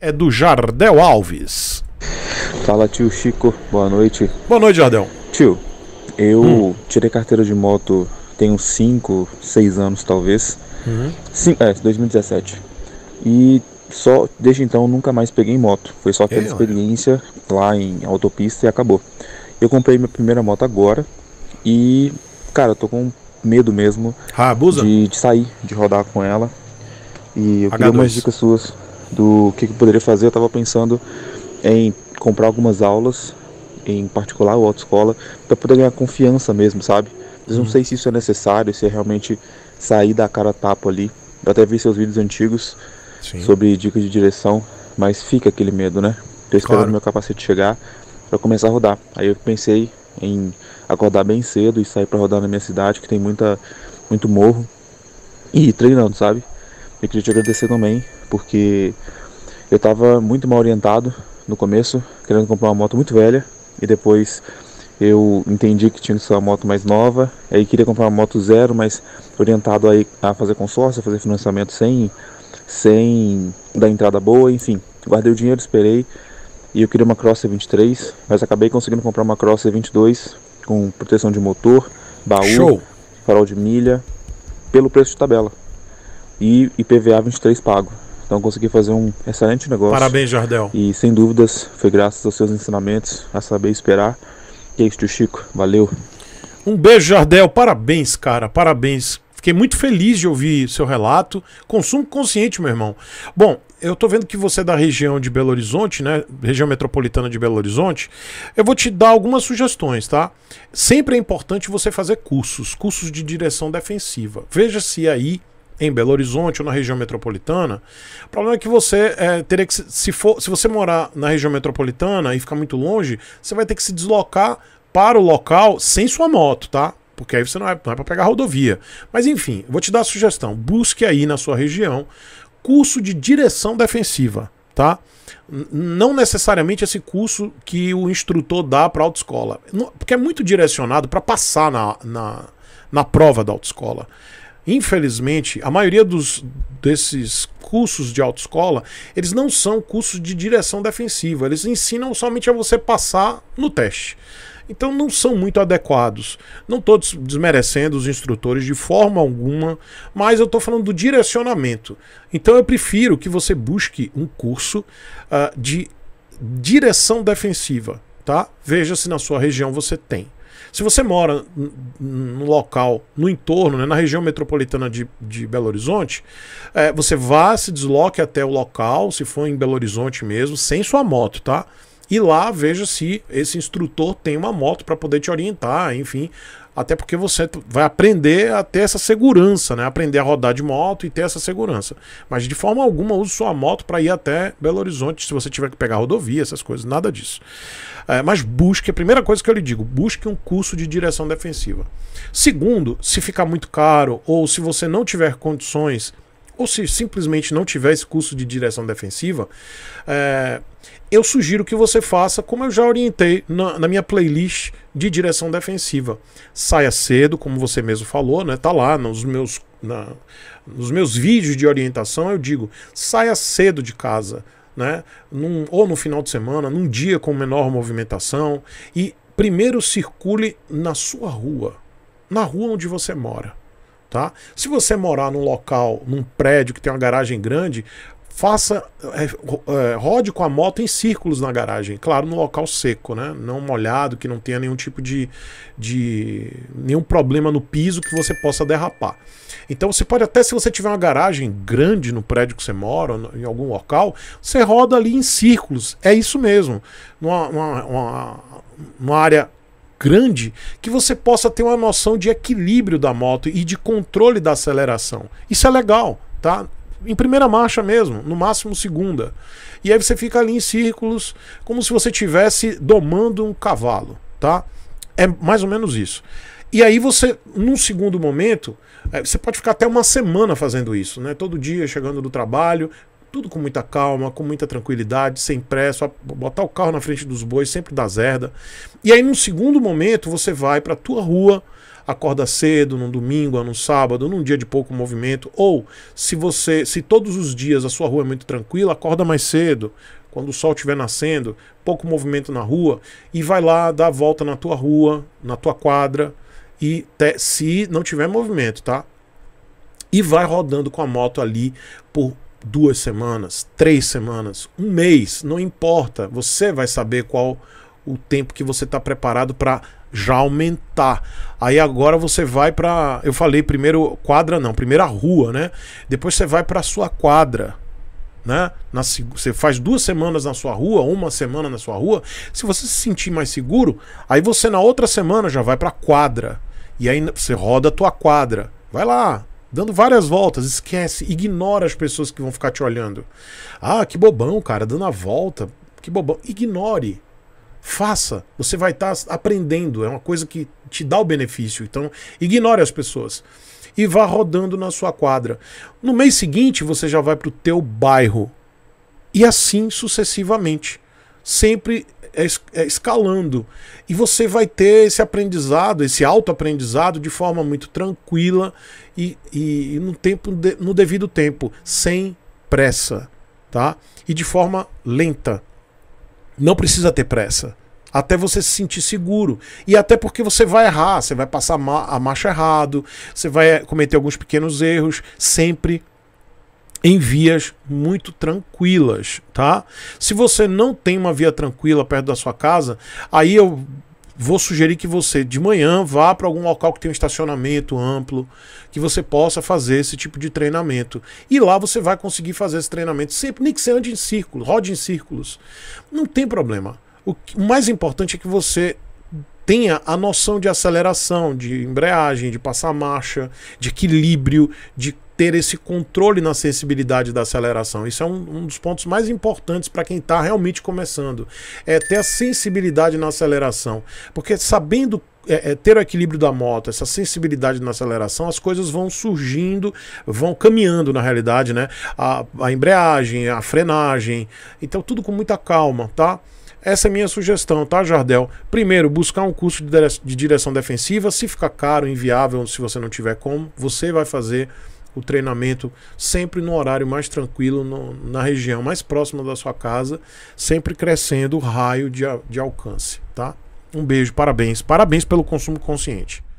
é do Jardel Alves. Fala tio Chico, boa noite. Boa noite, Jardel. Tio, eu hum. tirei carteira de moto tem uns 5, 6 anos talvez. Uhum. Sim, é, 2017. E só desde então nunca mais peguei moto. Foi só aquela eu, é, experiência lá em autopista e acabou. Eu comprei minha primeira moto agora e, cara, eu tô com medo mesmo ah, de, de, sair, de rodar com ela. E eu H2. queria umas dicas suas do que, eu poderia fazer, eu estava pensando em comprar algumas aulas, em particular ou autoescola, para poder ganhar confiança mesmo, sabe? não uhum. sei se isso é necessário, se é realmente sair da cara tapa ali. Eu até vi seus vídeos antigos Sim. sobre dicas de direção, mas fica aquele medo, né? Tô esperando claro. meu capacete chegar para começar a rodar. Aí eu pensei em acordar bem cedo e sair para rodar na minha cidade, que tem muita muito morro, e ir treinando, sabe? Eu queria te agradecer também, porque eu estava muito mal orientado no começo, querendo comprar uma moto muito velha, e depois eu entendi que tinha que ser uma moto mais nova, aí queria comprar uma moto zero, mas orientado aí a fazer consórcio, a fazer financiamento sem, sem dar entrada boa, enfim. Guardei o dinheiro, esperei, e eu queria uma Crosser 23, mas acabei conseguindo comprar uma Crosser 22 com proteção de motor, baú, Show. farol de milha, pelo preço de tabela e IPVA 23 pago. Então consegui fazer um excelente negócio. Parabéns, Jardel. E sem dúvidas foi graças aos seus ensinamentos a saber esperar. E é isso, tio Chico. Valeu. Um beijo, Jardel. Parabéns, cara. Parabéns. Fiquei muito feliz de ouvir seu relato. Consumo consciente, meu irmão. Bom, eu tô vendo que você é da região de Belo Horizonte, né? Região metropolitana de Belo Horizonte. Eu vou te dar algumas sugestões, tá? Sempre é importante você fazer cursos, cursos de direção defensiva. Veja se aí em Belo Horizonte ou na região metropolitana. O problema é que você é, teria que, se, for, se você morar na região metropolitana e ficar muito longe, você vai ter que se deslocar para o local sem sua moto, tá? Porque aí você não é, é para pegar rodovia. Mas enfim, vou te dar a sugestão. Busque aí na sua região curso de direção defensiva, tá? não necessariamente esse curso que o instrutor dá para a autoescola, porque é muito direcionado para passar na, na, na prova da autoescola. Infelizmente, a maioria dos, desses cursos de autoescola, eles não são cursos de direção defensiva, eles ensinam somente a você passar no teste. Então não são muito adequados. Não estou desmerecendo os instrutores de forma alguma, mas eu estou falando do direcionamento. Então eu prefiro que você busque um curso uh, de direção defensiva, tá? Veja se na sua região você tem. Se você mora no local, no entorno, né, na região metropolitana de, de Belo Horizonte, é, você vá, se desloque até o local, se for em Belo Horizonte mesmo, sem sua moto, tá? E lá veja se esse instrutor tem uma moto para poder te orientar, enfim, até porque você vai aprender a ter essa segurança, né? Aprender a rodar de moto e ter essa segurança. Mas de forma alguma use sua moto para ir até Belo Horizonte se você tiver que pegar rodovia, essas coisas, nada disso. É, mas busque, a primeira coisa que eu lhe digo, busque um curso de direção defensiva. Segundo, se ficar muito caro ou se você não tiver condições ou se simplesmente não tiver esse curso de direção defensiva, é, eu sugiro que você faça como eu já orientei na, na, minha playlist de direção defensiva. Saia cedo, como você mesmo falou, né? Tá lá nos meus, na, nos meus vídeos de orientação, eu digo: saia cedo de casa. Né? Num, ou no final de semana, num dia com menor movimentação, e primeiro circule na sua rua, na rua onde você mora. Tá? Se você morar num local, num prédio que tem uma garagem grande, faça é, é rode com a moto em círculos na garagem, claro, no local seco, né? Não molhado, que não tenha nenhum tipo de, de nenhum problema no piso que você possa derrapar. Então você pode até se você tiver uma garagem grande no prédio que você mora, em algum local, você roda ali em círculos. É isso mesmo. Numa, uma, uma, uma área grande que você possa ter uma noção de equilíbrio da moto e de controle da aceleração. Isso é legal, tá? Em primeira marcha mesmo, no máximo segunda. E aí você fica ali em círculos, como se você tivesse domando um cavalo, tá? É mais ou menos isso. E aí você, num segundo momento, é, você pode ficar até uma semana fazendo isso, né? Todo dia chegando do trabalho, tudo com muita calma, com muita tranquilidade, sem pressa, botar o carro na frente dos bois sempre dá zerda. E aí num segundo momento você vai para tua rua, acorda cedo num domingo, num sábado, num dia de pouco movimento, ou se você, se todos os dias a sua rua é muito tranquila, acorda mais cedo, quando o sol estiver nascendo, pouco movimento na rua e vai lá dar a volta na tua rua, na tua quadra e te, se não tiver movimento, tá? E vai rodando com a moto ali por duas semanas, três semanas, um mês, não importa. Você vai saber qual o tempo que você está preparado para já aumentar. Aí agora você vai para, eu falei primeiro quadra não, primeira rua, né? Depois você vai para sua quadra, né? Na, você faz duas semanas na sua rua, uma semana na sua rua. Se você se sentir mais seguro, aí você na outra semana já vai para quadra e aí você roda a tua quadra. Vai lá, dando várias voltas, esquece, ignora as pessoas que vão ficar te olhando. Ah, que bobão, cara, dando a volta, que bobão. Ignore. Faça, você vai estar tá aprendendo, é uma coisa que te dá o benefício. Então, ignore as pessoas e vá rodando na sua quadra. No mês seguinte, você já vai para o teu bairro e assim sucessivamente, sempre é, é escalando. E você vai ter esse aprendizado, esse autoaprendizado, de forma muito tranquila e, e, e no, tempo de, no devido tempo, sem pressa, tá? E de forma lenta. Não precisa ter pressa. Até você se sentir seguro. E até porque você vai errar, você vai passar a marcha errado, você vai cometer alguns pequenos erros, sempre em vias muito tranquilas, tá? Se você não tem uma via tranquila perto da sua casa, aí eu vou sugerir que você de manhã vá para algum local que tem um estacionamento amplo, que você possa fazer esse tipo de treinamento. E lá você vai conseguir fazer esse treinamento sempre, nem que você ande em círculos, rode em círculos. Não tem problema. O mais importante é que você tenha a noção de aceleração, de embreagem, de passar marcha, de equilíbrio, de ter esse controle na sensibilidade da aceleração. Isso é um, um dos pontos mais importantes para quem está realmente começando. É ter a sensibilidade na aceleração. Porque sabendo é, é, ter o equilíbrio da moto, essa sensibilidade na aceleração, as coisas vão surgindo, vão caminhando na realidade, né? A, a embreagem, a frenagem. Então, tudo com muita calma, tá? Essa é minha sugestão, tá, Jardel? Primeiro, buscar um curso de direção defensiva. Se ficar caro, inviável, se você não tiver como, você vai fazer o treinamento sempre no horário mais tranquilo, no, na região mais próxima da sua casa, sempre crescendo o raio de, de alcance, tá? Um beijo, parabéns. Parabéns pelo consumo consciente.